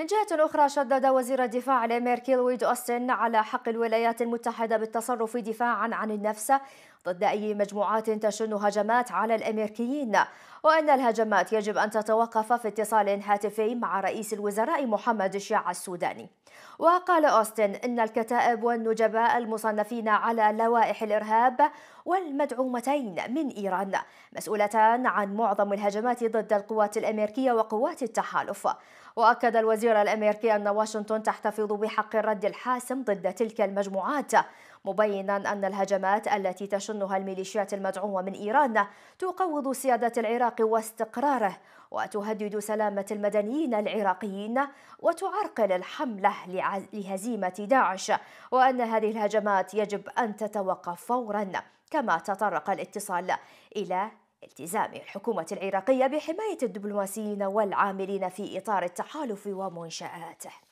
من جهة أخرى شدد وزير الدفاع الأمريكي لويد أوستن على حق الولايات المتحدة بالتصرف دفاعا عن النفس ضد أي مجموعات تشن هجمات على الأمريكيين وأن الهجمات يجب أن تتوقف في اتصال هاتفي مع رئيس الوزراء محمد الشيع السوداني وقال أوستن إن الكتائب والنجباء المصنفين على لوائح الإرهاب والمدعومتين من إيران مسؤولتان عن معظم الهجمات ضد القوات الأمريكية وقوات التحالف وأكد الوزير الأمريكي أن واشنطن تحتفظ بحق الرد الحاسم ضد تلك المجموعات مبينا أن الهجمات التي تشنها الميليشيات المدعومة من إيران تقوض سيادة العراق واستقراره وتهدد سلامة المدنيين العراقيين وتعرقل الحملة لهزيمة داعش وأن هذه الهجمات يجب أن تتوقف فورا كما تطرق الاتصال إلى التزام الحكومة العراقية بحماية الدبلوماسيين والعاملين في إطار التحالف ومنشآته